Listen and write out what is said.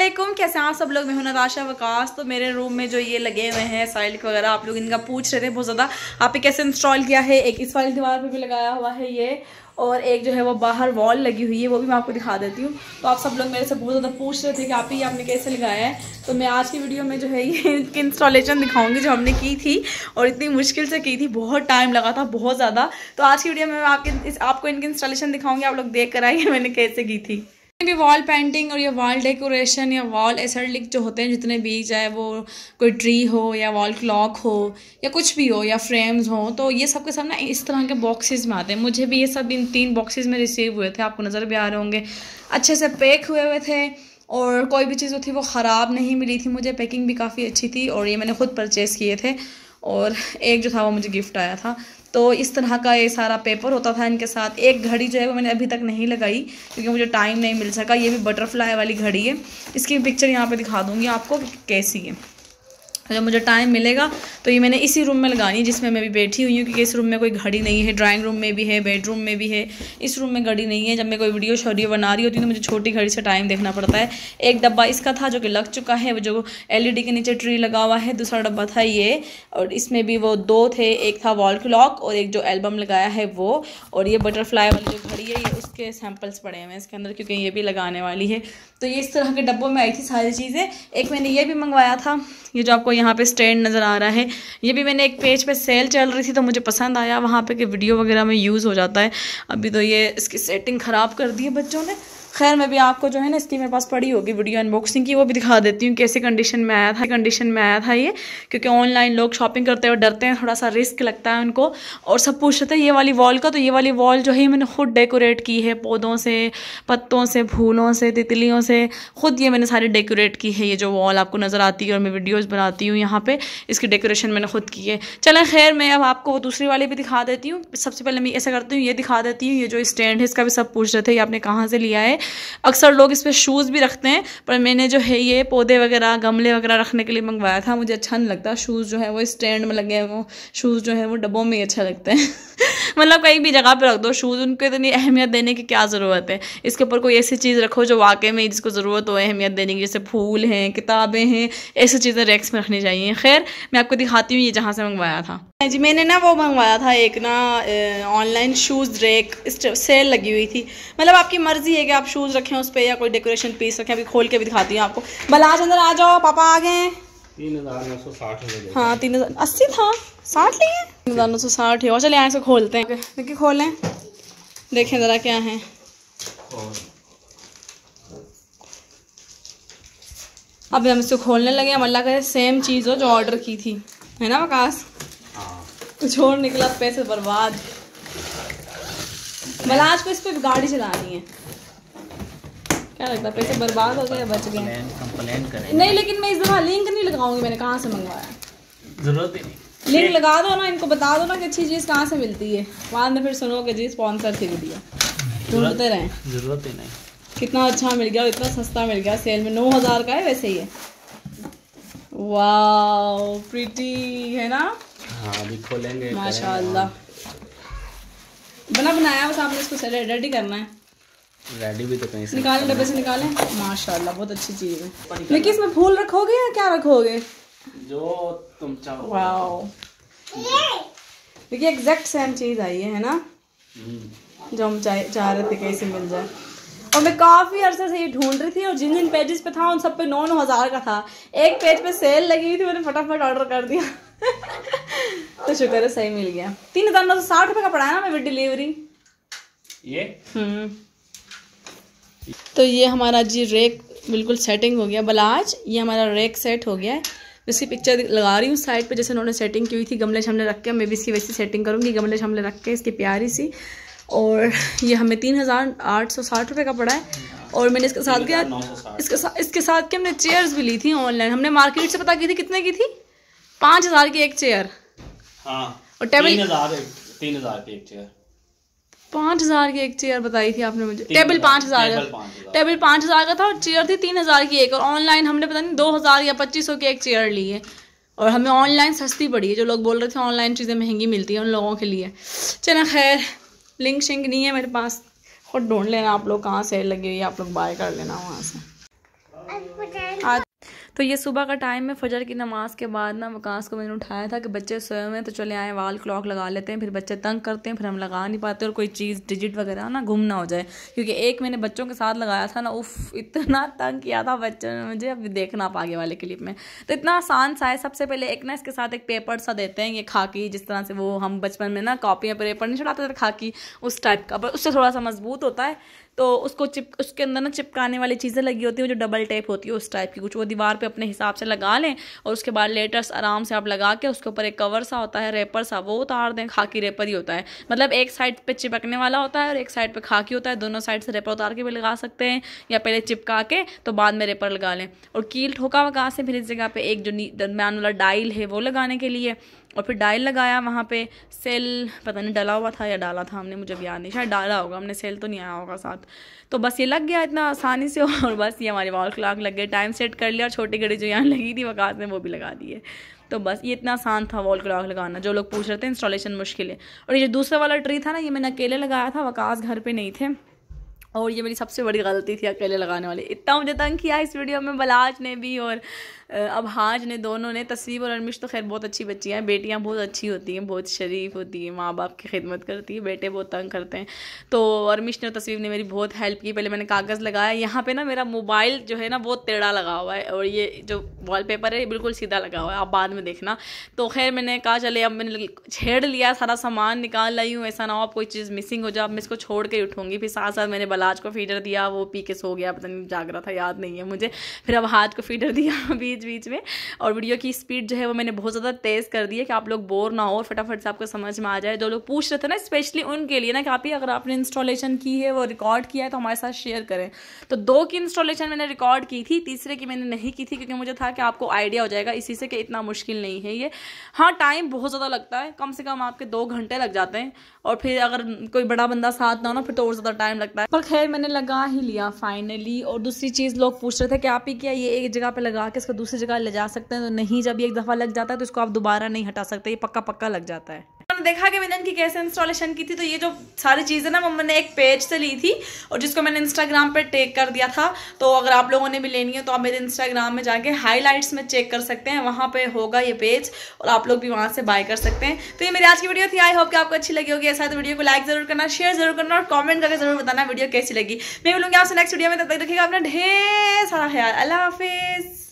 असलम कैसे हैं आप सब लोग मैं हूं नताशा वकास तो मेरे रूम में जो ये लगे हुए हैं साइलिक वगैरह आप लोग इनका पूछ रहे थे बहुत ज़्यादा आपने कैसे इंस्टॉल किया है एक इस वाली दीवार पे भी लगाया हुआ है ये और एक जो है वो बाहर वॉल लगी हुई है वो भी मैं आपको दिखा देती हूँ तो आप सब लोग मेरे से बहुत ज़्यादा पूछ रहे थे कि आप ही आपने कैसे लगाया है तो मैं आज की वीडियो में जो है ये इनकी इंस्टॉलेशन दिखाऊंगी जो हमने की थी और इतनी मुश्किल से की थी बहुत टाइम लगा था बहुत ज़्यादा तो आज की वीडियो में मैं आपके इस आपको इनकी इंस्टॉलेशन दिखाऊंगी आप लोग देख कर आइए मैंने कैसे की थी भी वॉल पेंटिंग और या वॉल डेकोरेशन या वॉल एसर्लिक जो होते हैं जितने भी चाहे वो कोई ट्री हो या वॉल क्लॉक हो या कुछ भी हो या फ्रेम्स हो तो ये सब के सब ना इस तरह के बॉक्सेस में आते हैं मुझे भी ये सब इन तीन बॉक्सेस में रिसीव हुए थे आपको नज़र भी आ रहे होंगे अच्छे से पैक हुए हुए थे और कोई भी चीज़ जो थी वो ख़राब नहीं मिली थी मुझे पैकिंग भी काफ़ी अच्छी थी और ये मैंने खुद परचेज़ किए थे और एक जो था वो मुझे गिफ्ट आया था तो इस तरह का ये सारा पेपर होता था इनके साथ एक घड़ी जो है वो मैंने अभी तक नहीं लगाई क्योंकि मुझे टाइम नहीं मिल सका ये भी बटरफ्लाई वाली घड़ी है इसकी पिक्चर यहाँ पर दिखा दूँगी आपको कैसी है जब मुझे टाइम मिलेगा तो ये मैंने इसी रूम में लगानी है जिसमें मैं भी बैठी हुई हूँ क्योंकि इस रूम में कोई घड़ी नहीं है ड्राइंग रूम में भी है बेडरूम में भी है इस रूम में घड़ी नहीं है जब मैं कोई वीडियो शोडियो बना रही होती हूँ तो मुझे छोटी घड़ी से टाइम देखना पड़ता है एक डब्बा इसका था जो कि लग चुका है वो जो एल के नीचे ट्री लगा हुआ है दूसरा डब्बा था ये और इसमें भी वो दो थे एक था वॉल क्लॉक और एक जो एल्बम लगाया है वो और ये बटरफ्लाई वाली जो घड़ी है ये उसके सैम्पल्स पड़े हुए हैं इसके अंदर क्योंकि ये भी लगाने वाली है तो ये इस तरह के डब्बों में आई थी सारी चीज़ें एक मैंने ये भी मंगवाया था ये जो आपको यहाँ पे स्टैंड नज़र आ रहा है ये भी मैंने एक पेज पे सेल चल रही थी तो मुझे पसंद आया वहाँ पे कि वीडियो वगैरह में यूज़ हो जाता है अभी तो ये इसकी सेटिंग ख़राब कर दी है बच्चों ने खैर मैं भी आपको जो है ना इसकी मेरे पास पड़ी होगी वीडियो अनबॉक्सिंग की वो भी दिखा देती हूँ कैसे कंडीशन में आया था कंडीशन में आया था ये क्योंकि ऑनलाइन लोग शॉपिंग करते हैं डरते हैं थोड़ा सा रिस्क लगता है उनको और सब पूछते थे ये वाली वॉल का तो ये वाली वॉल जो है मैंने खुद डेकोरेट की है पौधों से पत्तों से फूलों से तितलियों से खुद ये मैंने सारी डेकोरेट की है ये जो वॉल आपको नज़र आती है और मैं वीडियोज़ बनाती दिखाती हूँ यहाँ पे इसकी डेकोरेशन मैंने खुद की है चलें खैर मैं अब आपको वो दूसरी वाली भी दिखा देती हूँ सबसे पहले मैं ऐसा करती हूँ ये दिखा देती हूँ ये जो स्टैंड है इसका भी सब पूछ रहे थे ये आपने कहाँ से लिया है अक्सर लोग इस पर शूज़ भी रखते हैं पर मैंने जो है ये पौधे वगैरह गमले वगैरह रखने के लिए मंगवाया था मुझे अच्छा नहीं लगता शूज़ जो है वो स्टैंड में लगे हैं वो शूज़ जो है वो डब्बों में ही अच्छा लगता है मतलब कहीं भी जगह पर रख दो शूज़ उनको इतनी अहमियत देने की क्या ज़रूरत है इसके ऊपर कोई ऐसी चीज़ रखो जो वाकई में जिसको ज़रूरत हो अहमियत देने की जैसे फूल हैं किताबें हैं ऐसी चीज़ें रैक्स में रखने देखने चाहिए खैर मैं आपको दिखाती हूँ ये जहाँ से मंगवाया था हाँ जी मैंने ना वो मंगवाया था एक ना ऑनलाइन शूज़ रेक सेल लगी हुई थी मतलब आपकी मर्ज़ी है कि आप शूज़ रखें उस पर या कोई डेकोरेशन पीस रखें अभी खोल के भी दिखाती हूँ आपको बलाज अंदर आ जाओ पापा आ गए तीन हज़ार हाँ तीन हज़ार अस्सी था साठ लिए तीन हज़ार नौ सौ साठ है और चले यहाँ से खोलते हैं देखिए खोलें देखें ज़रा क्या है अब हम इसे खोलने लगे हम अल्लाह करे सेम चीज़ हो जो ऑर्डर की थी है ना वकास हाँ। कुछ और निकला पैसे बर्बाद मतलब आज को इस पर गाड़ी चलानी है क्या लगता है पैसे बर्बाद हो गए बच गए नहीं लेकिन मैं इस दफ़ा लिंक नहीं लगाऊंगी मैंने कहाँ से मंगवाया ज़रूरत ही नहीं लिंक लगा दो ना इनको बता दो ना कि अच्छी चीज़ कहाँ से मिलती है बाद में फिर सुनो कि जी स्पॉन्सर थी दिया ढूंढते ज़रूरत ही नहीं कितना अच्छा मिल गया और इतना सस्ता मिल गया सेल में नौ हज़ार का है वैसे ही है वाओ प्रीटी है ना हाँ अभी खोलेंगे माशाल्लाह बना बनाया बस आपने इसको रेडी करना है रेडी भी तो कहीं से निकालें डब्बे से निकालें माशाल्लाह बहुत अच्छी चीज़ है लेकिन इसमें फूल रखोगे या क्या रखोगे जो तुम चाहो देखिए एग्जैक्ट सेम चीज़ आई है ना हम्म। जो हम चाह चाह रहे थे कहीं से मिल जाए और मैं काफ़ी अरसे से ये ढूंढ रही थी और जिन जिन पेजेस पे था उन सब पे नौ नौ हज़ार का था एक पेज पे सेल लगी हुई थी मैंने फटाफट ऑर्डर कर दिया तो शुक्र है सही मिल गया तीन हज़ार नौ सौ साठ रुपये का पड़ा है ना मैं विद डिलीवरी ये हम्म। तो ये हमारा जी रेक बिल्कुल सेटिंग हो गया बलाज ये हमारा रेक सेट हो गया है इसकी पिक्चर लगा रही हूँ साइड पे जैसे उन्होंने सेटिंग की हुई थी गमले शमले रख के मैं भी इसकी वैसी सेटिंग करूँगी गमले शमले रख के इसकी प्यारी सी और ये हमें तीन हज़ार आठ सौ साठ रुपये का पड़ा है और मैंने इसके साथ क्या इसके साथ इसके साथ के हमने चेयर्स भी ली थी ऑनलाइन हमने मार्केट से पता की थी कितने की थी पाँच हज़ार की एक चेयर हाँ और टेबल तीन हज़ार की एक चेयर पाँच हज़ार की एक चेयर बताई थी आपने मुझे टेबल पाँच हज़ार का टेबल पाँच हज़ार का था और चेयर थी तीन हज़ार की एक और ऑनलाइन हमने पता नहीं दो हज़ार या पच्चीस सौ की एक चेयर ली है और हमें ऑनलाइन सस्ती पड़ी है जो लोग बोल रहे थे ऑनलाइन चीज़ें महंगी मिलती हैं उन लोगों के लिए चलो खैर लिंक शिंक नहीं है मेरे पास खुद ढूंढ लेना आप लोग कहाँ से लगी हुई है आप लोग बाय कर लेना वहाँ से आज तो ये सुबह का टाइम है फजर की नमाज़ के बाद ना वकास को मैंने उठाया था कि बच्चे सोए हुए हैं तो चले आए वाल क्लॉक लगा लेते हैं फिर बच्चे तंग करते हैं फिर हम लगा नहीं पाते और कोई चीज़ डिजिट वगैरह ना गुम ना हो जाए क्योंकि एक मैंने बच्चों के साथ लगाया था ना उफ इतना तंग किया था बच्चों ने मुझे अब देखना आप आगे वाले क्लिप में तो इतना आसान सा है सबसे पहले एक ना इसके साथ एक पेपर सा देते हैं ये खाकी जिस तरह से वो हम बचपन में ना कॉपियाँ पेपर नहीं छुड़ाते थे खाकी उस टाइप का पर उससे थोड़ा सा मजबूत होता है तो उसको चिप उसके अंदर ना चिपकाने वाली चीज़ें लगी होती हैं जो डबल टेप होती है उस टाइप की कुछ वो दीवार पर पे अपने हिसाब से लगा लें और उसके बाद लेटर्स आराम से आप लगा के उसके ऊपर एक कवर सा होता है रेपर सा वो उतार दें खाकी रेपर ही होता है मतलब एक साइड पे चिपकने वाला होता है और एक साइड पे खाकी होता है दोनों साइड से रेपर उतार के भी लगा सकते हैं या पहले चिपका के तो बाद में रेपर लगा लें और कील ठोका वगा से फिर इस जगह पर एक जो दरम्यान वाला डाइल है वो लगाने के लिए और फिर डायल लगाया वहाँ पे सेल पता नहीं डला हुआ था या डाला था हमने मुझे भी याद नहीं शायद डाला होगा हमने सेल तो नहीं आया होगा साथ तो बस ये लग गया इतना आसानी से और बस ये हमारे वॉल क्लॉक लग गए टाइम सेट कर लिया और छोटी घड़ी जो यहाँ लगी थी वकास ने वो भी लगा दी है तो बस ये इतना आसान था वॉल क्लॉक लगाना जो लोग पूछ रहे थे इंस्टॉलेशन मुश्किल है और ये जो दूसरा वाला ट्री था ना ये मैंने अकेले लगाया था वकास घर पर नहीं थे और ये मेरी सबसे बड़ी गलती थी अकेले लगाने वाली इतना मुझे तंग किया इस वीडियो में बलाज ने भी और अब हाज ने दोनों ने तस्वीर और अनमिश तो खैर बहुत अच्छी बच्ची हैं बेटियाँ बहुत अच्छी होती हैं बहुत शरीफ होती हैं माँ बाप की खिदमत करती है बेटे बहुत तंग करते हैं तो अरमिश ने तस्वीर ने मेरी बहुत हेल्प की पहले मैंने कागज़ लगाया यहाँ पर ना मेरा मोबाइल जो है ना बहुत टेढ़ा लगा हुआ है और ये जो पेपर है बिल्कुल सीधा लगा हुआ है आप बाद में देखना तो खैर मैंने कहा चले अब मैंने छेड़ लिया सारा सामान निकाल लाई हूँ ऐसा ना हो आप कोई चीज़ मिसिंग हो जाए अब मैं इसको छोड़ के उठूँगी फिर साथ साथ मैंने बलाज को फीडर दिया वो पी के सो गया पता नहीं जाग रहा था याद नहीं है मुझे फिर अब हाथ को फीडर दिया अभी बीच बीच में और वीडियो की स्पीड जो है वो मैंने बहुत ज़्यादा तेज़ कर दी है कि आप लोग बोर ना हो फटाफट से आपको समझ में आ जाए जो लोग पूछ रहे थे ना स्पेशली उनके लिए ना कि आप ही अगर आपने इंस्टॉलेशन की है वो रिकॉर्ड किया है तो हमारे साथ शेयर करें तो दो की इंस्टॉलेशन मैंने रिकॉर्ड की थी तीसरे की मैंने नहीं की थी क्योंकि मुझे था कि आपको आइडिया हो जाएगा इसी से कि इतना मुश्किल नहीं है ये हाँ टाइम बहुत ज़्यादा लगता है कम से कम आपके दो घंटे लग जाते हैं और फिर अगर कोई बड़ा बंदा साथ ना हो ना फिर तो और ज़्यादा टाइम लगता है पर खैर मैंने लगा ही लिया फाइनली और दूसरी चीज़ लोग पूछ रहे थे कि आप ही क्या ये एक जगह पर लगा के इसका दूसरी जगह ले जा सकते हैं तो नहीं जब एक दफ़ा लग जाता है तो इसको आप दोबारा नहीं हटा सकते ये पक्का पक्का लग जाता है देखा कि मैंने इनकी कैसे इंस्टॉलेशन की थी तो ये जो सारी चीज़ें ना मम्मा ने एक पेज से ली थी और जिसको मैंने इंस्टाग्राम पे टेक कर दिया था तो अगर आप लोगों ने भी लेनी है तो आप मेरे इंस्टाग्राम में जाके हाइलाइट्स में चेक कर सकते हैं वहां पे होगा ये पेज और आप लोग भी वहां से बाय कर सकते हैं तो ये मेरी आज की वीडियो थी आई होप कि आपको अच्छी लगी होगी ऐसा तो वीडियो को लाइक जरूर करना शेयर जरूर करना और कॉमेंट करके जरूर बताना वीडियो कैसी लगी मैं बोलूंगी आपसे नेक्स्ट वीडियो में तब तक रखिएगा अपना ढेर सारा ख्याल अल्लाह हाफिज़